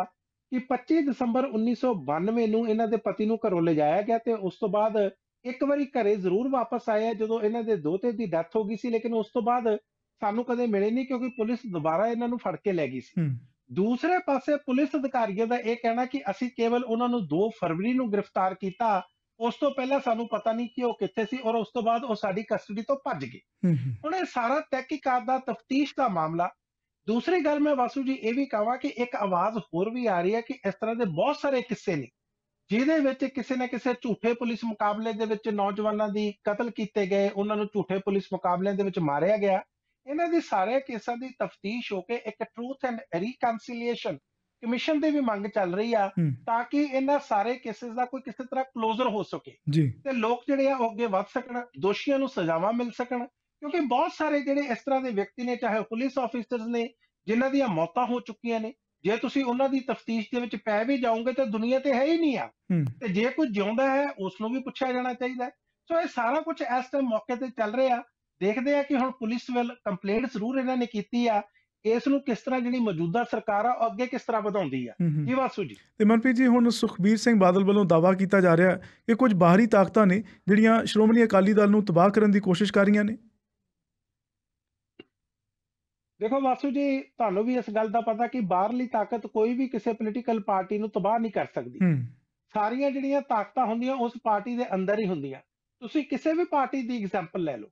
ਕਿ 25 ਦਸੰਬਰ 1992 ਨੂੰ ਇਹਨਾਂ ਦੇ ਪਤੀ ਨੂੰ ਘਰੋਂ ਲਿਜਾਇਆ ਗਿਆ ਤੇ ਉਸ ਤੋਂ ਬਾਅਦ ਇੱਕ ਵਾਰੀ ਘਰੇ ਜ਼ਰੂਰ ਵਾਪਸ ਆਇਆ ਜਦੋਂ ਇਹਨਾਂ ਦੇ ਦੋਤੇ ਦੀ ਡੈਥ ਹੋ ਗਈ ਸੀ ਲੇਕਿਨ ਉਸ ਤੋਂ ਬਾਅਦ ਸਾਨੂੰ ਕਦੇ ਮਿਲੇ ਨਹੀਂ ਕਿਉਂਕਿ ਪੁਲਿਸ ਦੁਬਾਰਾ ਇਹਨਾਂ ਨੂੰ ਫੜ ਕੇ ਲੈ ਗਈ ਸੀ ਦੂਸਰੇ ਪਾਸੇ ਪੁਲਿਸ ਅਧਿਕਾਰੀਆਂ ਦਾ ਇਹ ਕਹਿਣਾ ਕਿ ਅਸੀਂ ਕੇਵਲ ਉਹਨਾਂ ਨੂੰ 2 ਫਰਵਰੀ ਨੂੰ ਗ੍ਰਿਫਤਾਰ ਕੀਤਾ ਉਸ ਤੋਂ ਪਹਿਲਾਂ ਸਾਨੂੰ ਪਤਾ ਨਹੀਂ ਕਿ ਉਹ ਕਿੱਥੇ ਸੀ ਔਰ ਉਸ ਤੋਂ ਬਾਅਦ ਉਹ ਸਾਡੀ ਕਸਟਡੀ ਤੋਂ ਭੱਜ ਗਏ ਹੁਣ ਇਹ ਸਾਰਾ ਤਹਿਕੀਕਾਤ ਦਾ ਤਫਤੀਸ਼ ਦਾ ਮਾਮਲਾ ਦੂਸਰੀ ਗੱਲ ਮੈਂ ਵਾਸੂ ਜੀ ਇਹ ਵੀ ਕਹਾਂ ਕਿ ਇੱਕ ਆਵਾਜ਼ ਹੋਰ ਵੀ ਆ ਰਹੀ ਹੈ ਕਿ ਇਸ ਤਰ੍ਹਾਂ ਦੇ ਬਹੁਤ ਸਾਰੇ ਕਿੱਸੇ ਨੇ ਜਿਹਦੇ ਵਿੱਚ ਕਿਸੇ ਨਾ ਕਿਸੇ ਝੂਠੇ ਪੁਲਿਸ ਮੁਕਾਬਲੇ ਦੇ ਵਿੱਚ ਨੌਜਵਾਨਾਂ ਦੀ ਕਤਲ ਕੀਤੇ ਗਏ ਉਹਨਾਂ ਨੂੰ ਝੂਠੇ ਪੁਲਿਸ ਮੁਕਾਬਲੇ ਦੇ ਵਿੱਚ ਮਾਰਿਆ ਗਿਆ ਇਹਨਾਂ ਦੇ ਸਾਰੇ ਕੇਸਾਂ ਦੀ ਤਫਤੀਸ਼ ਹੋ ਕੇ ਇੱਕ ਟਰੂਥ ਐਂਡ ਰੀਕਨਸੀਲੀਏਸ਼ਨ ਕਮਿਸ਼ਨ ਦੀ ਵੀ ਮੰਗ ਚੱਲ ਰਹੀ ਆ ਤਾਂ ਕਿ ਇਹਨਾਂ ਸਾਰੇ ਕੇਸਿਸ ਦਾ ਕੋਈ ਕਿਸੇ ਤਰ੍ਹਾਂ ਕਲੋਜ਼ਰ ਹੋ ਸਕੇ ਤੇ ਲੋਕ ਜਿਹੜੇ ਆ ਅੱਗੇ ਵੱਧ ਸਕਣ ਦੋਸ਼ੀਆਂ ਨੂੰ ਸਜ਼ਾਵਾਂ ਮਿਲ ਸਕਣ ਕਿਉਂਕਿ ਬਹੁਤ ਸਾਰੇ ਜਿਹੜੇ ਇਸ ਤਰ੍ਹਾਂ ਦੇ ਵਿਅਕਤੀ ਨੇ ਚਾਹੇ ਪੁਲਿਸ ਆਫੀਸਰਸ ਨੇ ਜਿਨ੍ਹਾਂ ਦੀਆਂ ਮੌਤਾਂ ਹੋ ਚੁੱਕੀਆਂ ਨੇ ਜੇ ਤੁਸੀਂ ਉਹਨਾਂ ਦੀ ਤਫਤੀਸ਼ ਦੇ ਵਿੱਚ ਪੈ ਵੀ ਜਾਓਗੇ ਤਾਂ ਦੁਨੀਆ ਤੇ ਹੈ ਹੀ ਨਹੀਂ ਆ ਤੇ ਜੇ ਕੋਈ ਜਿਉਂਦਾ ਹੈ ਉਸ ਨੂੰ ਵੀ ਪੁੱਛਿਆ ਜਾਣਾ ਚਾਹੀਦਾ ਸੋ ਇਹ ਸਾਰਾ ਕੁਝ ਇਸ ਟਾਈਮ ਮੌਕੇ ਤੇ ਚੱਲ ਰਿਹਾ ਦੇਖਦੇ ਆ ਕਿ ਹੁਣ ਪੁਲਿਸ ਵੱਲ ਕੰਪਲੇਂਟ ਜ਼ਰੂਰ ਇਹਨਾਂ ਨੇ ਕੀਤੀ ਆ ਇਸ ਨੂੰ ਕਿਸ ਤਰ੍ਹਾਂ ਜਿਹੜੀ ਮੌਜੂਦਾ ਸਰਕਾਰ ਆ ਅੱਗੇ ਕਿਸ ਤਰ੍ਹਾਂ ਵਧਾਉਂਦੀ ਆ ਇਹ ਵਾਸੂ ਜੀ ਤੇ ਮਨਪ੍ਰੀਤ ਜੀ ਹੁਣ ਸੁਖਬੀਰ ਸਿੰਘ ਬਾਦਲ ਵੱਲੋਂ ਦਾਵਾ ਕੀਤਾ ਜਾ ਰਿਹਾ ਕਿ ਕੁਝ ਬਾਹਰੀ ਤਾਕਤਾਂ ਨੇ ਜਿਹੜੀਆਂ ਸ਼੍ਰੋਮਣੀ ਅਕਾਲੀ ਦਲ ਨੂੰ ਤਬਾਹ ਕਰਨ ਦੀ ਕੋਸ਼ਿਸ਼ ਕਰ ਰਹੀਆਂ ਨੇ ਦੇਖੋ ਵਾਸੂ ਜੀ ਤੁਹਾਨੂੰ ਵੀ ਇਸ ਗੱਲ ਦਾ ਪਤਾ ਕਿ ਬਾਹਰਲੀ ਤਾਕਤ ਕੋਈ ਵੀ ਕਿਸੇ ਪੋਲੀਟੀਕਲ ਪਾਰਟੀ ਨੂੰ ਤਬਾਹ ਨਹੀਂ ਕਰ ਸਕਦੀ ਸਾਰੀਆਂ ਜਿਹੜੀਆਂ ਤਾਕਤਾਂ ਹੁੰਦੀਆਂ ਉਸ ਪਾਰਟੀ ਦੇ ਅੰਦਰ ਹੀ ਹੁੰਦੀਆਂ ਤੁਸੀਂ ਕਿਸੇ ਵੀ ਪਾਰਟੀ ਦੀ ਐਗਜ਼ਾਮਪਲ ਲੈ ਲਓ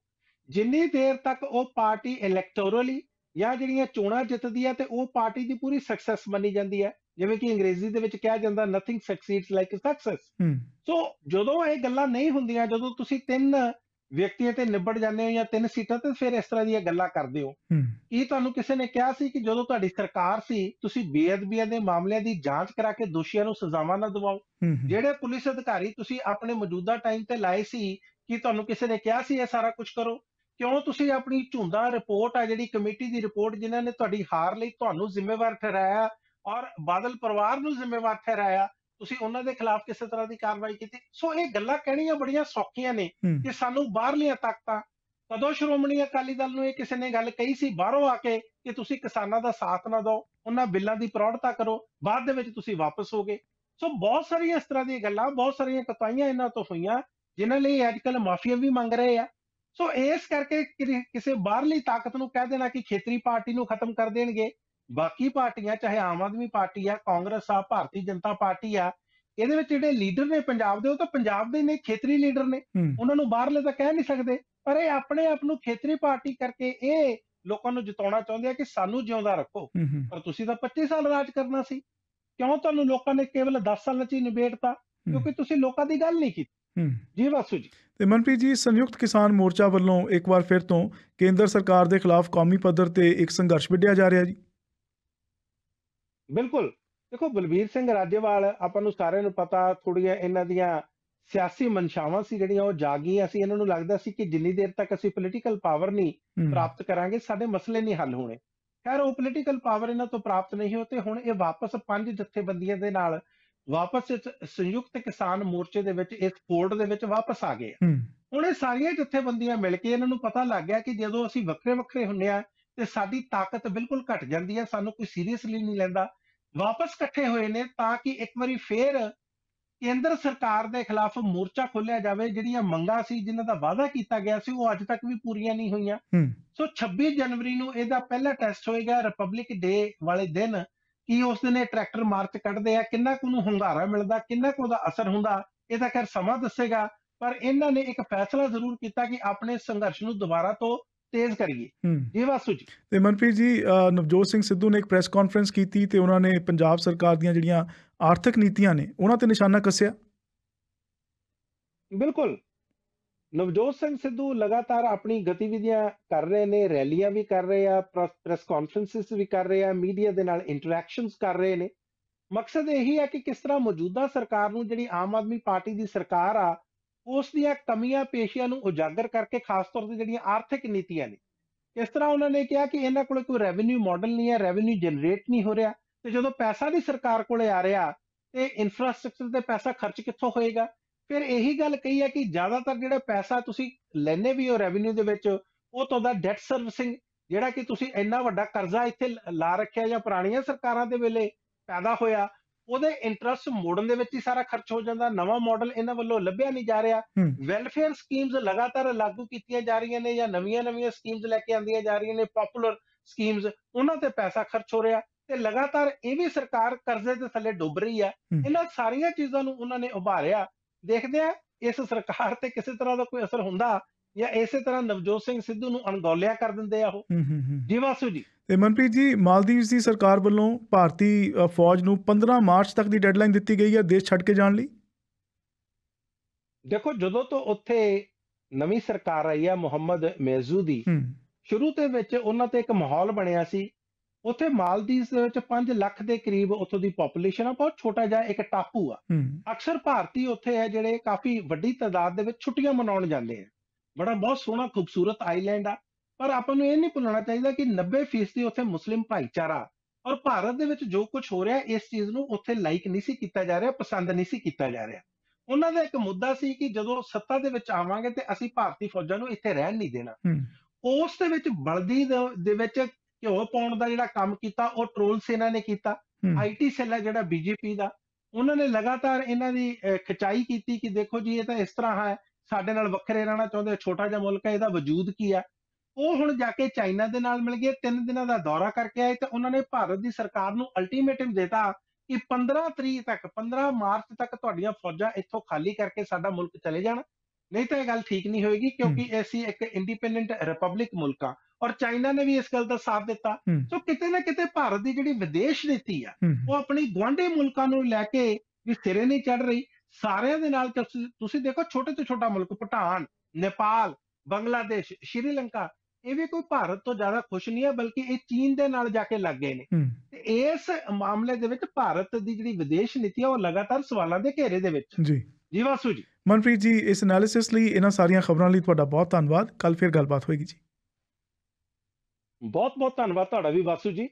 ਜਿੰਨੀ ਦੇਰ ਤੱਕ ਉਹ ਪਾਰਟੀ ਇਲੈਕਟੋਰਲੀ ਜਾਂ ਜਿਹੜੀਆਂ ਚੋਣਾਂ ਜਿੱਤਦੀ ਹੈ ਤੇ ਉਹ ਪਾਰਟੀ ਦੀ ਪੂਰੀ ਸਕਸੈਸ ਮੰਨੀ ਜਾਂਦੀ ਹੈ ਜਿਵੇਂ ਕਿ ਅੰਗਰੇਜ਼ੀ ਦੇ ਵਿੱਚ ਕਿਹਾ ਜਾਂਦਾ nothing succeeds like a success so ਜਦੋਂ ਇਹ ਗੱਲਾਂ ਨਹੀਂ ਹੁੰਦੀਆਂ ਜਦੋਂ ਤੁਸੀਂ ਤਿੰਨ ਵਿਅਕਤੀਆਂ ਤੇ ਨਿਬੜ ਜਾਂਦੇ ਹੋ ਜਾਂ ਤਿੰਨ ਸੀਟਾਂ ਤੇ ਫਿਰ ਇਸ ਤਰ੍ਹਾਂ ਦੀਆਂ ਗੱਲਾਂ ਕਰਦੇ ਹੋ ਇਹ ਤੁਹਾਨੂੰ ਕਿਸੇ ਨੇ ਕਿਹਾ ਸੀ ਕਿ ਜਦੋਂ ਤੁਹਾਡੀ ਸਰਕਾਰ ਸੀ ਤੁਸੀਂ ਬੇਅਦਬੀਆਂ ਦੇ ਮਾਮਲਿਆਂ ਦੀ ਜਾਂਚ ਕਰਾ ਕੇ ਦੋਸ਼ੀਆਂ ਨੂੰ ਸਜ਼ਾਵਾਂ ਨਾ ਦਿਵਾਓ ਜਿਹੜੇ ਪੁਲਿਸ ਅਧਿਕਾਰੀ ਤੁਸੀਂ ਆਪਣੇ ਮੌਜੂਦਾ ਟਾਈਮ ਤੇ ਲਾਏ ਸੀ ਕਿ ਤੁਹਾਨੂੰ ਕਿਸੇ ਨੇ ਕਿਹਾ ਸੀ ਇਹ ਸਾਰਾ ਕੁਝ ਕਰੋ ਕਿਉਂ ਤੁਸੀਂ ਆਪਣੀ ਝੁੰਦਾ ਰਿਪੋਰਟ ਆ ਜਿਹੜੀ ਕਮੇਟੀ ਦੀ ਰਿਪੋਰਟ ਜਿਨ੍ਹਾਂ ਨੇ ਤੁਹਾਡੀ ਹਾਰ ਲਈ ਤੁਹਾਨੂੰ ਜ਼ਿੰਮੇਵਾਰ ਠਹਿਰਾਇਆ ਔਰ ਬਾਦਲ ਪਰਿਵਾਰ ਨੂੰ ਜ਼ਿੰਮੇਵਾਰ ਠਹਿਰਾਇਆ ਤੁਸੀਂ ਉਹਨਾਂ ਦੇ ਖਿਲਾਫ ਕਿਸੇ ਤਰ੍ਹਾਂ ਦੀ ਕਾਰਵਾਈ ਕੀਤੀ ਸੋ ਇਹ ਗੱਲਾਂ ਕਹਿਣੀਆਂ ਬੜੀਆਂ ਸੌਖੀਆਂ ਨੇ ਕਿ ਸਾਨੂੰ ਬਾਹਰਲੀਆਂ ਤਾਕਤਾਂ ਕਦੋਂ ਸ਼੍ਰੋਮਣੀ ਅਕਾਲੀ ਦਲ ਨੂੰ ਇਹ ਕਿਸੇ ਨੇ ਗੱਲ ਕਹੀ ਸੀ ਬਾਹਰੋਂ ਆ ਕੇ ਕਿ ਤੁਸੀਂ ਕਿਸਾਨਾਂ ਦਾ ਸਾਥ ਨਾ ਦਿਓ ਉਹਨਾਂ ਬਿੱਲਾਂ ਦੀ ਪ੍ਰੋੜਤਾ ਕਰੋ ਬਾਅਦ ਦੇ ਵਿੱਚ ਤੁਸੀਂ ਵਾਪਸ ਹੋਗੇ ਸੋ ਬਹੁਤ ਸਾਰੀਆਂ ਇਸ ਤਰ੍ਹਾਂ ਦੀਆਂ ਗੱਲਾਂ ਬਹੁਤ ਸਾਰੀਆਂ ਕਤਾਈਆਂ ਇਹਨਾਂ ਤੋਂ ਹੋਈਆਂ ਜਿਨ੍ਹਾਂ ਲਈ ਅੱਜਕੱਲ ਮਾਫੀਆ ਵੀ ਮੰਗ ਰਹੇ ਆ ਸੋ ਇਸ ਕਰਕੇ ਕਿਸੇ ਬਾਹਰਲੀ ਤਾਕਤ ਨੂੰ ਕਹਿ ਦੇਣਾ ਕਿ ਖੇਤਰੀ ਪਾਰਟੀ ਨੂੰ ਖਤਮ ਕਰ ਦੇਣਗੇ ਬਾਕੀ ਪਾਰਟੀਆਂ ਚਾਹੇ ਆਮ ਆਦਮੀ ਪਾਰਟੀ ਆ ਕਾਂਗਰਸ ਆ ਭਾਰਤੀ ਜਨਤਾ ਪਾਰਟੀ ਆ ਇਹਦੇ ਵਿੱਚ ਜਿਹੜੇ ਲੀਡਰ ਨੇ ਪੰਜਾਬ ਦੇ ਉਹ ਤਾਂ ਪੰਜਾਬ ਦੇ ਨੇ ਖੇਤਰੀ ਲੀਡਰ ਨੇ ਉਹਨਾਂ ਨੂੰ ਬਾਹਰਲੇ ਤਾਂ ਕਹਿ ਨਹੀਂ ਸਕਦੇ ਪਰ ਇਹ ਆਪਣੇ ਆਪ ਨੂੰ ਖੇਤਰੀ ਪਾਰਟੀ ਕਰਕੇ ਇਹ ਲੋਕਾਂ ਨੂੰ ਜਿਤਾਉਣਾ ਚਾਹੁੰਦੇ ਆ ਕਿ ਸਾਨੂੰ ਜਿਉਂਦਾ ਰੱਖੋ ਪਰ ਤੁਸੀਂ ਤਾਂ 25 ਸਾਲ ਰਾਜ ਕਰਨਾ ਸੀ ਕਿਉਂ ਤੁਹਾਨੂੰ ਲੋਕਾਂ ਨੇ ਕੇਵਲ 10 ਸਾਲਾਂ 'ਚ ਹੀ ਨਿਬੇੜਤਾ ਕਿਉਂਕਿ ਤੁਸੀਂ ਲੋਕਾਂ ਦੀ ਗੱਲ ਨਹੀਂ ਕੀਤੀ ਜੀ ਵਾਸੂ ਜੀ ਤੇ ਮਨਪ੍ਰੀਤ ਜੀ ਸੰਯੁਕਤ ਕਿਸਾਨ ਮੋਰਚਾ ਵੱਲੋਂ ਇੱਕ ਵਾਰ ਫਿਰ ਤੋਂ ਕੇਂਦਰ ਸਰਕਾਰ ਦੇ ਖਿਲਾਫ ਕੌਮੀ ਪੱਧਰ ਤੇ ਇੱਕ ਸੰਘਰਸ਼ ਵਿੱਢਿਆ ਜਾ ਰਿਹਾ ਜੀ ਬਿਲਕੁਲ ਦੇਖੋ ਬਲਬੀਰ ਸਿੰਘ ਰਾਜੇਵਾਲ ਆਪਾਂ ਨੂੰ ਸਾਰਿਆਂ ਨੂੰ ਪਤਾ ਥੋੜੀਆਂ ਇਹਨਾਂ ਦੀਆਂ ਸਿਆਸੀ ਮਨਸ਼ਾਵਾਂ ਸੀ ਜਿਹੜੀਆਂ ਉਹ ਜਾਗੀਆਂ ਸੀ ਇਹਨਾਂ ਨੂੰ ਲੱਗਦਾ ਸੀ ਕਿ ਜਿੰਨੀ ਦੇਰ ਤੱਕ ਅਸੀਂ ਪੋਲੀਟੀਕਲ ਪਾਵਰ ਨਹੀਂ ਪ੍ਰਾਪਤ ਕਰਾਂਗੇ ਸਾਡੇ ਮਸਲੇ ਨਹੀਂ ਹੱਲ ਹੋਣੇ ਖੈਰ ਉਹ ਪੋਲੀਟੀਕਲ ਪਾਵਰ ਇਹਨਾਂ ਤੋਂ ਪ੍ਰਾਪਤ ਨਹੀਂ ਹੋਤੇ ਹੁਣ ਇਹ ਵਾਪਸ ਪੰਜ ਜਥੇਬੰਦੀਆਂ ਦੇ ਨਾਲ ਵਾਪਸ ਸੰਯੁਕਤ ਕਿਸਾਨ ਮੋਰਚੇ ਦੇ ਵਿੱਚ ਇਸ ਫੋਰਟ ਦੇ ਵਿੱਚ ਵਾਪਸ ਆ ਗਏ ਹੁਣ ਇਹ ਸਾਰੀਆਂ ਜਥੇਬੰਦੀਆਂ ਮਿਲ ਕੇ ਇਹਨਾਂ ਨੂੰ ਪਤਾ ਲੱਗ ਗਿਆ ਕਿ ਜਦੋਂ ਅਸੀਂ ਵੱਖਰੇ ਵੱਖਰੇ ਹੁੰਨੇ ਆ ਤੇ ਸਾਡੀ ਤਾਕਤ ਬਿਲਕੁਲ ਘਟ ਜਾਂਦੀ ਹੈ ਸਾਨੂੰ ਕੋਈ ਸੀਰੀਅਸਲੀ ਨਹੀਂ ਲੈਂਦਾ ਵਾਪਸ ਇਕੱਠੇ ਹੋਏ ਨੇ ਤਾਂ ਕਿ ਇੱਕ ਵਾਰੀ ਫੇਰ ਕੇਂਦਰ ਸਰਕਾਰ ਦੇ ਖਿਲਾਫ ਮੋਰਚਾ ਖੋਲ੍ਹਿਆ ਜਾਵੇ ਜਿਹੜੀਆਂ ਮੰਗਾਂ ਸੀ ਜਿਨ੍ਹਾਂ ਦਾ ਵਾਅਦਾ ਕੀਤਾ ਗਿਆ ਸੀ ਉਹ ਅੱਜ ਤੱਕ ਵੀ ਪੂਰੀਆਂ ਨਹੀਂ ਹੋਈਆਂ ਸੋ 26 ਜਨਵਰੀ ਨੂੰ ਇਹਦਾ ਪਹਿਲਾ ਟੈਸਟ ਹੋਏਗਾ ਰਿਪਬਲਿਕ ਡੇ ਵਾਲੇ ਦਿਨ ਕੀ ਉਸ ਦਿਨ ਇਹ ਟਰੈਕਟਰ ਮਾਰਚ ਕੱਢਦੇ ਆ ਕਿੰਨਾ ਕੁ ਨੂੰ ਹੰਗਾਰਾ ਮਿਲਦਾ ਕਿੰਨਾ ਕੁ ਦਾ ਅਸਰ ਹੁੰਦਾ ਇਹ ਤਾਂ ਖੈਰ ਸਮਾਂ ਦੱਸੇਗਾ ਪਰ ਇਹਨਾਂ ਨੇ ਇੱਕ ਫੈਸਲਾ ਜ਼ਰੂਰ ਕੀਤਾ ਕਿ ਆਪਣੇ ਸੰਘਰਸ਼ ਨੂੰ ਦੁਬਾਰਾ ਤੋਂ ਤੇਜ਼ ਕਰੀਏ ਇਹ ਵਾਸੂ ਜੀ ਤੇ ਮਨਪ੍ਰੀਤ ਜੀ ਨਵਜੋਤ ਸਿੰਘ ਸਿੱਧੂ ਨੇ ਇੱਕ ਪ੍ਰੈਸ ਕਾਨਫਰੰਸ ਕੀਤੀ ਤੇ ਉਹਨਾਂ ਨੇ ਪੰਜਾਬ ਸਰਕਾਰ ਦੀਆਂ ਜਿਹੜੀਆਂ ਆਰਥਿਕ ਨੀਤੀਆਂ ਨੇ ਉਹਨਾਂ ਤੇ ਨਿਸ਼ਾਨਾ ਕੱਸਿਆ ਬਿਲਕੁਲ ਨਵਜੋਤ ਸਿੰਘ ਸਿੱਧੂ ਲਗਾਤਾਰ ਆਪਣੀ ਗਤੀਵਿਧੀਆਂ ਕਰ ਰਹੇ ਨੇ ਰੈਲੀਆਂ ਵੀ ਕਰ ਰਹੇ ਆ ਪ੍ਰੈਸ ਕਾਨਫਰੰਸਸ ਵੀ ਕਰ ਰਹੇ ਆ ਮੀਡੀਆ ਦੇ ਨਾਲ ਇੰਟਰੈਕਸ਼ਨਸ ਕਰ ਰਹੇ ਨੇ ਮਕਸਦ ਇਹੀ ਹੈ ਕਿ ਕਿਸ ਤਰ੍ਹਾਂ ਮੌਜੂਦਾ ਸਰਕਾਰ ਨੂੰ ਜਿਹੜੀ ਆਮ ਆਦਮੀ ਪਾਰਟੀ ਦੀ ਸਰਕਾਰ ਆ ਉਸ ਦੀਆਂ ਕਮੀਆਂ ਪੇਸ਼ੀਆਂ ਨੂੰ ਉਜਾਗਰ ਕਰਕੇ ਖਾਸ ਤੌਰ ਤੇ ਜਿਹੜੀਆਂ ਆਰਥਿਕ ਨੀਤੀਆਂ ਨੇ ਕਿਸ ਤਰ੍ਹਾਂ ਉਹਨਾਂ ਨੇ ਕਿਹਾ ਕਿ ਇਹਨਾਂ ਕੋਲ ਕੋਈ ਰੈਵਨਿਊ ਮਾਡਲ ਨਹੀਂ ਹੈ ਰੈਵਨਿਊ ਜਨਰੇਟ ਨਹੀਂ ਹੋ ਰਿਹਾ ਤੇ ਜਦੋਂ ਪੈਸਾ ਵੀ ਸਰਕਾਰ ਕੋਲੇ ਆ ਰਿਹਾ ਤੇ ਇਨਫਰਾਸਟ੍ਰਕਚਰ ਤੇ ਪੈਸਾ ਖਰਚ ਕਿੱਥੋਂ ਹੋਏਗਾ ਫਿਰ ਇਹੀ ਗੱਲ ਕਹੀ ਹੈ ਕਿ ਜ਼ਿਆਦਾਤਰ ਜਿਹੜਾ ਪੈਸਾ ਤੁਸੀਂ ਲੈਨੇ ਵੀ ਹੋ ਰੈਵਨਿਊ ਦੇ ਵਿੱਚ ਉਹ ਤੁਹਾਡਾ ਡੈਟ ਸਰਵਿਸਿੰਗ ਜਿਹੜਾ ਕਿ ਤੁਸੀਂ ਇੰਨਾ ਵੱਡਾ ਕਰਜ਼ਾ ਇੱਥੇ ਲਾ ਰੱਖਿਆ ਜਾਂ ਪੁਰਾਣੀਆਂ ਸਰਕਾਰਾਂ ਦੇ ਵੇਲੇ ਪੈਦਾ ਹੋਇਆ ਉਹਦੇ ਇੰਟਰਸਟ ਮੋੜਨ ਦੇ ਵਿੱਚ ਹੀ ਸਾਰਾ ਖਰਚ ਹੋ ਜਾਂਦਾ ਨਵਾਂ ਮਾਡਲ ਇਹਨਾਂ ਵੱਲੋਂ ਲੱਭਿਆ ਨਹੀਂ ਜਾ ਰਿਹਾ ਵੈਲਫੇਅਰ ਸਕੀਮਸ ਲਗਾਤਾਰ ਲਾਗੂ ਕੀਤੀਆਂ ਜਾ ਰਹੀਆਂ ਨੇ ਜਾਂ ਨਵੀਆਂ-ਨਵੀਆਂ ਸਕੀਮਸ ਲੈ ਕੇ ਆਂਦੀਆਂ ਜਾ ਰਹੀਆਂ ਨੇ ਪਪੂਲਰ ਸਕੀਮਸ ਉਹਨਾਂ ਤੇ ਪੈਸਾ ਖਰਚ ਹੋ ਰਿਹਾ ਤੇ ਲਗਾਤਾਰ ਇਹ ਵੀ ਸਰਕਾਰ ਕਰਜ਼ੇ ਦੇ ਥੱਲੇ ਡੁੱਬ ਰਹੀ ਆ ਇਹਨਾਂ ਸਾਰੀਆਂ ਚੀਜ਼ਾਂ ਨੂੰ ਉਹਨਾਂ ਨੇ ਉਭਾਰਿਆ ਦੇਖਦੇ ਆ ਇਸ ਸਰਕਾਰ ਤੇ ਕਿਸੇ ਤਰ੍ਹਾਂ ਦਾ ਕੋਈ ਅਸਰ ਹੁੰਦਾ ਜਾਂ ਇਸੇ ਤਰ੍ਹਾਂ ਨਵਜੋਤ ਸਿੰਘ ਸਿੱਧੂ ਨੂੰ ਅਣਗੌਲਿਆ ਕਰ ਦਿੰਦੇ ਆ ਉਹ ਜੀ ਵਾਸੂ ਜੀ ਤੇ ਮਨਪ੍ਰੀਤ ਜੀ ਮਾਲਦੀਵਸ ਦੀ ਸਰਕਾਰ ਵੱਲੋਂ ਭਾਰਤੀ ਫੌਜ ਨੂੰ 15 ਮਾਰਚ ਤੱਕ ਦੀ ਡੈਡਲਾਈਨ ਦਿੱਤੀ ਗਈ ਹੈ ਦੇਸ਼ ਛੱਡ ਕੇ ਜਾਣ ਲਈ ਦੇਖੋ ਜਦੋਂ ਤੋਂ ਉੱਥੇ ਨਵੀਂ ਸਰਕਾਰ ਆਈ ਹੈ ਮੁਹੰਮਦ ਮੇਜ਼ੂ ਦੀ ਸ਼ੁਰੂ ਤੇ ਵਿੱਚ ਉਹਨਾਂ ਤੇ ਇੱਕ ਮਾਹੌਲ ਬਣਿਆ ਸੀ ਉੱਥੇ ਮਾਲਦੀਵਸ ਦੇ ਵਿੱਚ 5 ਲੱਖ ਦੇ ਕਰੀਬ ਉੱਥੋਂ ਦੀ ਪੋਪੂਲੇਸ਼ਨ ਆ ਬਹੁਤ ਛੋਟਾ ਜਿਹਾ ਇੱਕ ਟਾਪੂ ਆ ਅਕਸਰ ਭਾਰਤੀ ਉੱਥੇ ਹੈ ਜਿਹੜੇ ਕਾਫੀ ਵੱਡੀ ਤਦਾਦ ਦੇ ਵਿੱਚ ਛੁੱਟੀਆਂ ਮਨਾਉਣ ਜਾਂਦੇ ਆ ਬੜਾ ਬਹੁਤ ਸੋਹਣਾ ਖੂਬਸੂਰਤ ਆਈਲੈਂਡ ਆ ਪਰ ਆਪਾਂ ਨੂੰ ਇਹ ਨਹੀਂ ਭੁੱਲਣਾ ਚਾਹੀਦਾ ਕਿ 90% ਉੱਥੇ ਮੁਸਲਿਮ ਭਾਈਚਾਰਾ ਔਰ ਭਾਰਤ ਦੇ ਵਿੱਚ ਜੋ ਕੁਝ ਹੋ ਰਿਹਾ ਇਸ ਚੀਜ਼ ਨੂੰ ਉੱਥੇ ਲਾਈਕ ਨਹੀਂ ਸੀ ਕੀਤਾ ਜਾ ਰਿਹਾ ਪਸੰਦ ਨਹੀਂ ਸੀ ਕੀਤਾ ਜਾ ਰਿਹਾ ਉਹਨਾਂ ਦਾ ਇੱਕ ਮੁੱਦਾ ਸੀ ਕਿ ਜਦੋਂ ਸੱਤਾ ਦੇ ਵਿੱਚ ਆਵਾਂਗੇ ਤੇ ਅਸੀਂ ਭਾਰਤੀ ਫੌਜਾਂ ਨੂੰ ਇੱਥੇ ਰਹਿਣ ਨਹੀਂ ਦੇਣਾ ਉਸ ਦੇ ਵਿੱਚ ਬਲਦੀ ਦੇ ਵਿੱਚ ਘਿਓ ਪਾਉਣ ਦਾ ਜਿਹੜਾ ਕੰਮ ਕੀਤਾ ਉਹ ਟ੍ਰੋਲ ਸੈਨਾ ਨੇ ਕੀਤਾ ਆਈਟੀ ਸੈੱਲ ਹੈ ਜਿਹੜਾ ਬੀਜੇਪੀ ਦਾ ਉਹਨਾਂ ਨੇ ਲਗਾਤਾਰ ਇਹਨਾਂ ਦੀ ਖਚਾਈ ਕੀਤੀ ਕਿ ਦੇਖੋ ਜੀ ਇਹ ਤਾਂ ਇਸ ਤਰ੍ਹਾਂ ਹੈ ਸਾਡੇ ਨਾਲ ਵੱਖਰੇ ਰਹਿਣਾ ਚਾਹੁੰਦੇ ਛੋਟਾ ਜਿਹਾ ਮੁਲਕ ਹੈ ਇਹਦਾ ਵਜੂਦ ਕੀ ਹੈ ਉਹ ਹੁਣ ਜਾ ਕੇ ਚਾਈਨਾ ਦੇ ਨਾਲ ਮਿਲ ਗਏ ਤਿੰਨ ਦਿਨਾਂ ਦਾ ਦੌਰਾ ਕਰਕੇ ਆਏ ਤੇ ਉਹਨਾਂ ਨੇ ਭਾਰਤ ਦੀ ਸਰਕਾਰ ਨੂੰ ਅਲਟੀਮੇਟਮ ਦਿੱਤਾ ਕਿ 15 ਤਰੀਕ ਤੱਕ 15 ਮਾਰਚ ਤੱਕ ਤੁਹਾਡੀਆਂ ਫੌਜਾਂ ਇੱਥੋਂ ਖਾਲੀ ਕਰਕੇ ਸਾਡਾ ਮੁਲਕ ਚਲੇ ਜਾਣਾ ਨਹੀਂ ਤਾਂ ਇਹ ਗੱਲ ਠੀਕ ਨਹੀਂ ਹੋਏਗੀ ਕਿਉਂਕਿ ਅਸੀਂ ਇੱਕ ਇੰਡੀਪੈਂਡੈਂਟ ਰਿਪਬਲਿਕ ਮੁਲਕਾ ਔਰ ਚਾਈਨਾ ਨੇ ਵੀ ਇਸ ਗੱਲ ਦਾ ਸਾਥ ਦਿੱਤਾ ਸੋ ਕਿਤੇ ਨਾ ਕਿਤੇ ਭਾਰਤ ਦੀ ਜਿਹੜੀ ਵਿਦੇਸ਼ ਨੀਤੀ ਆ ਉਹ ਆਪਣੀ ਗਵਾਂਢੀ ਮੁਲਕਾਂ ਨੂੰ ਲੈ ਕੇ ਵੀ ਸਿਰੇ ਨਹੀਂ ਚੜ ਰਹੀ ਸਾਰਿਆਂ ਦੇ ਨਾਲ ਤੁਸੀਂ ਦੇਖੋ ਛੋਟੇ ਤੋਂ ਛੋਟਾ ਮੁਲਕ ਭੂਟਾਨ ਨੇਪਾਲ ਬੰਗਲਾਦੇਸ਼ ਸ਼੍ਰੀਲੰਕਾ ਇਹ ਵੀ ਕੋਈ ਭਾਰਤ ਤੋਂ ਜ਼ਿਆਦਾ ਖੁਸ਼ ਨਹੀਂ ਹੈ ਬਲਕਿ ਇਹ ਚੀਨ ਦੇ ਨਾਲ ਜਾ ਕੇ ਲੱਗ ਗਏ ਨੇ ਤੇ ਇਸ ਮਾਮਲੇ ਦੇ ਵਿੱਚ ਭਾਰਤ ਦੀ ਜਿਹੜੀ ਵਿਦੇਸ਼ ਨੀਤੀ ਆ ਉਹ ਲਗਾਤਾਰ ਸਵਾਲਾਂ ਦੇ ਘੇਰੇ ਦੇ ਵਿੱਚ ਜੀ ਜੀ ਵਾਸੂ ਜੀ ਮਨਪ੍ਰੀਤ ਜੀ ਇਸ ਐਨਾਲਿਸਿਸ ਲਈ ਇਹਨਾਂ ਸਾਰੀਆਂ ਖਬਰਾਂ ਲਈ ਤੁਹਾਡਾ ਬਹੁਤ ਧੰਨਵਾਦ ਕੱਲ ਫਿਰ ਗੱਲਬਾਤ ਹੋਏਗੀ ਜੀ ਬਹੁਤ ਬਹੁਤ ਧੰਨਵਾਦ ਤੁਹਾਡਾ ਵੀ ਵਾਸੂ ਜੀ